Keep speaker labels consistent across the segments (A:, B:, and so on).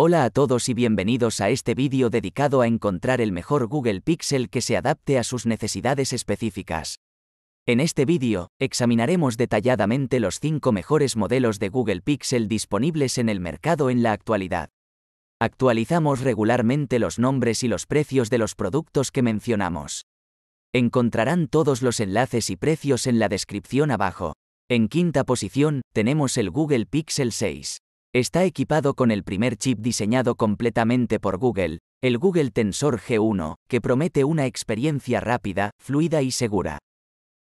A: Hola a todos y bienvenidos a este vídeo dedicado a encontrar el mejor Google Pixel que se adapte a sus necesidades específicas. En este vídeo, examinaremos detalladamente los 5 mejores modelos de Google Pixel disponibles en el mercado en la actualidad. Actualizamos regularmente los nombres y los precios de los productos que mencionamos. Encontrarán todos los enlaces y precios en la descripción abajo. En quinta posición, tenemos el Google Pixel 6. Está equipado con el primer chip diseñado completamente por Google, el Google Tensor G1, que promete una experiencia rápida, fluida y segura.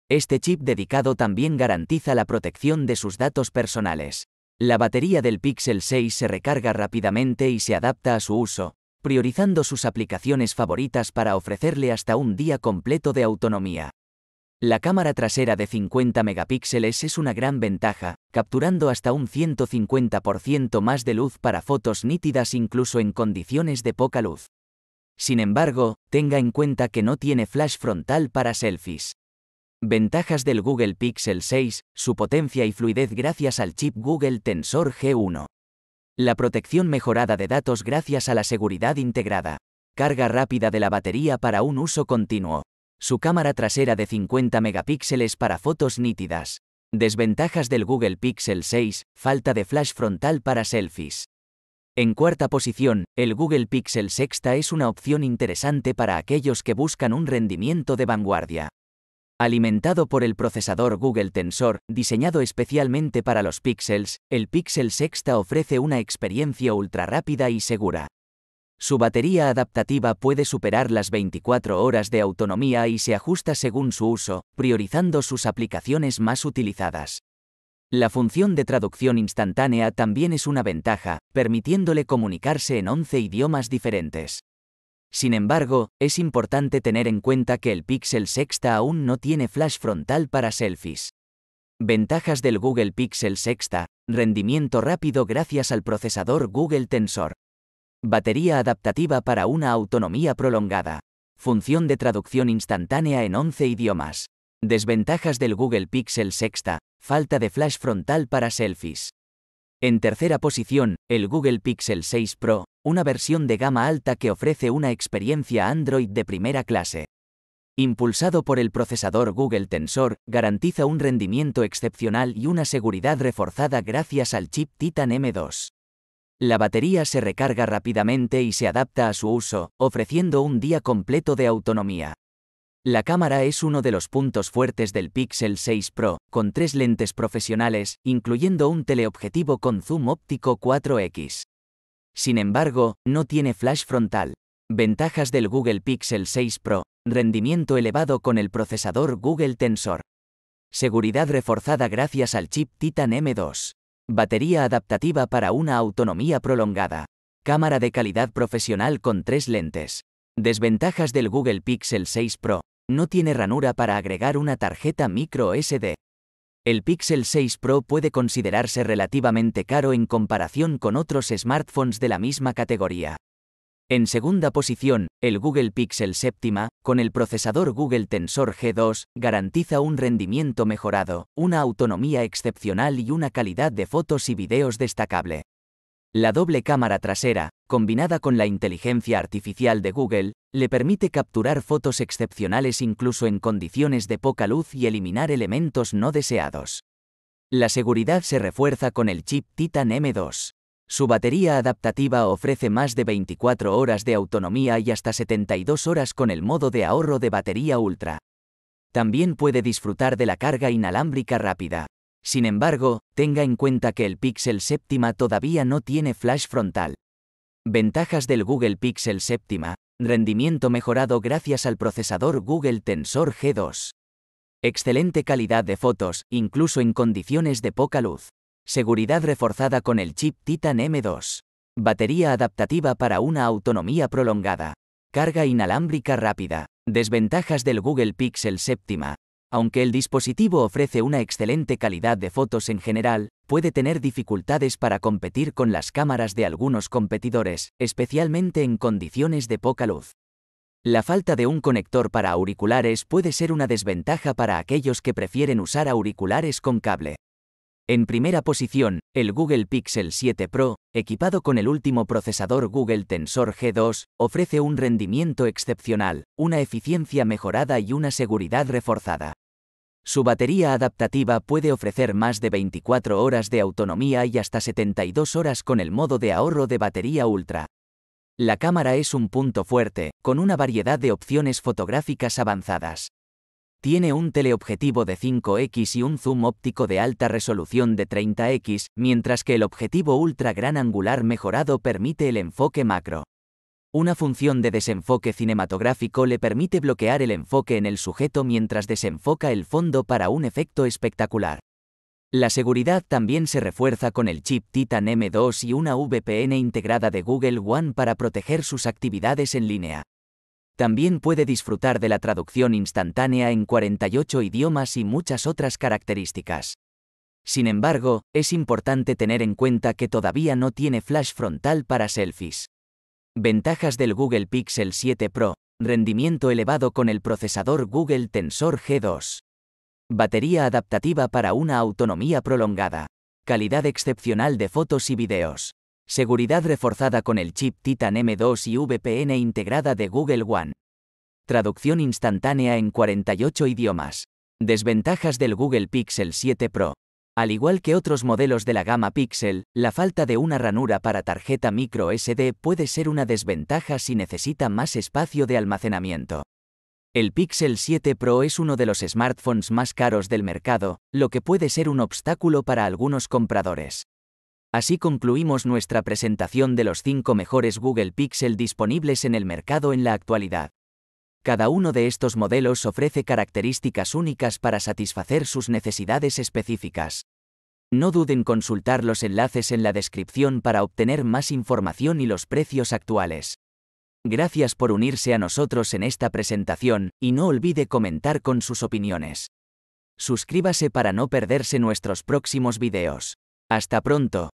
A: Este chip dedicado también garantiza la protección de sus datos personales. La batería del Pixel 6 se recarga rápidamente y se adapta a su uso, priorizando sus aplicaciones favoritas para ofrecerle hasta un día completo de autonomía. La cámara trasera de 50 megapíxeles es una gran ventaja, capturando hasta un 150% más de luz para fotos nítidas incluso en condiciones de poca luz. Sin embargo, tenga en cuenta que no tiene flash frontal para selfies. Ventajas del Google Pixel 6, su potencia y fluidez gracias al chip Google Tensor G1. La protección mejorada de datos gracias a la seguridad integrada. Carga rápida de la batería para un uso continuo. Su cámara trasera de 50 megapíxeles para fotos nítidas. Desventajas del Google Pixel 6, falta de flash frontal para selfies. En cuarta posición, el Google Pixel Sexta es una opción interesante para aquellos que buscan un rendimiento de vanguardia. Alimentado por el procesador Google Tensor, diseñado especialmente para los pixels, el Pixel Sexta ofrece una experiencia ultra rápida y segura. Su batería adaptativa puede superar las 24 horas de autonomía y se ajusta según su uso, priorizando sus aplicaciones más utilizadas. La función de traducción instantánea también es una ventaja, permitiéndole comunicarse en 11 idiomas diferentes. Sin embargo, es importante tener en cuenta que el Pixel Sexta aún no tiene flash frontal para selfies. Ventajas del Google Pixel Sexta, rendimiento rápido gracias al procesador Google Tensor, Batería adaptativa para una autonomía prolongada. Función de traducción instantánea en 11 idiomas. Desventajas del Google Pixel 6. Falta de flash frontal para selfies. En tercera posición, el Google Pixel 6 Pro, una versión de gama alta que ofrece una experiencia Android de primera clase. Impulsado por el procesador Google Tensor, garantiza un rendimiento excepcional y una seguridad reforzada gracias al chip Titan M2. La batería se recarga rápidamente y se adapta a su uso, ofreciendo un día completo de autonomía. La cámara es uno de los puntos fuertes del Pixel 6 Pro, con tres lentes profesionales, incluyendo un teleobjetivo con zoom óptico 4X. Sin embargo, no tiene flash frontal. Ventajas del Google Pixel 6 Pro. Rendimiento elevado con el procesador Google Tensor. Seguridad reforzada gracias al chip Titan M2. Batería adaptativa para una autonomía prolongada. Cámara de calidad profesional con tres lentes. Desventajas del Google Pixel 6 Pro. No tiene ranura para agregar una tarjeta micro SD. El Pixel 6 Pro puede considerarse relativamente caro en comparación con otros smartphones de la misma categoría. En segunda posición, el Google Pixel séptima, con el procesador Google Tensor G2, garantiza un rendimiento mejorado, una autonomía excepcional y una calidad de fotos y videos destacable. La doble cámara trasera, combinada con la inteligencia artificial de Google, le permite capturar fotos excepcionales incluso en condiciones de poca luz y eliminar elementos no deseados. La seguridad se refuerza con el chip Titan M2. Su batería adaptativa ofrece más de 24 horas de autonomía y hasta 72 horas con el modo de ahorro de batería ultra. También puede disfrutar de la carga inalámbrica rápida. Sin embargo, tenga en cuenta que el Pixel séptima todavía no tiene flash frontal. Ventajas del Google Pixel séptima. Rendimiento mejorado gracias al procesador Google Tensor G2. Excelente calidad de fotos, incluso en condiciones de poca luz. Seguridad reforzada con el chip Titan M2. Batería adaptativa para una autonomía prolongada. Carga inalámbrica rápida. Desventajas del Google Pixel séptima. Aunque el dispositivo ofrece una excelente calidad de fotos en general, puede tener dificultades para competir con las cámaras de algunos competidores, especialmente en condiciones de poca luz. La falta de un conector para auriculares puede ser una desventaja para aquellos que prefieren usar auriculares con cable. En primera posición, el Google Pixel 7 Pro, equipado con el último procesador Google Tensor G2, ofrece un rendimiento excepcional, una eficiencia mejorada y una seguridad reforzada. Su batería adaptativa puede ofrecer más de 24 horas de autonomía y hasta 72 horas con el modo de ahorro de batería ultra. La cámara es un punto fuerte, con una variedad de opciones fotográficas avanzadas. Tiene un teleobjetivo de 5x y un zoom óptico de alta resolución de 30x, mientras que el objetivo ultra gran angular mejorado permite el enfoque macro. Una función de desenfoque cinematográfico le permite bloquear el enfoque en el sujeto mientras desenfoca el fondo para un efecto espectacular. La seguridad también se refuerza con el chip Titan M2 y una VPN integrada de Google One para proteger sus actividades en línea. También puede disfrutar de la traducción instantánea en 48 idiomas y muchas otras características. Sin embargo, es importante tener en cuenta que todavía no tiene flash frontal para selfies. Ventajas del Google Pixel 7 Pro. Rendimiento elevado con el procesador Google Tensor G2. Batería adaptativa para una autonomía prolongada. Calidad excepcional de fotos y videos. Seguridad reforzada con el chip Titan M2 y VPN integrada de Google One. Traducción instantánea en 48 idiomas. Desventajas del Google Pixel 7 Pro. Al igual que otros modelos de la gama Pixel, la falta de una ranura para tarjeta micro SD puede ser una desventaja si necesita más espacio de almacenamiento. El Pixel 7 Pro es uno de los smartphones más caros del mercado, lo que puede ser un obstáculo para algunos compradores. Así concluimos nuestra presentación de los 5 mejores Google Pixel disponibles en el mercado en la actualidad. Cada uno de estos modelos ofrece características únicas para satisfacer sus necesidades específicas. No duden consultar los enlaces en la descripción para obtener más información y los precios actuales. Gracias por unirse a nosotros en esta presentación, y no olvide comentar con sus opiniones. Suscríbase para no perderse nuestros próximos videos. Hasta pronto.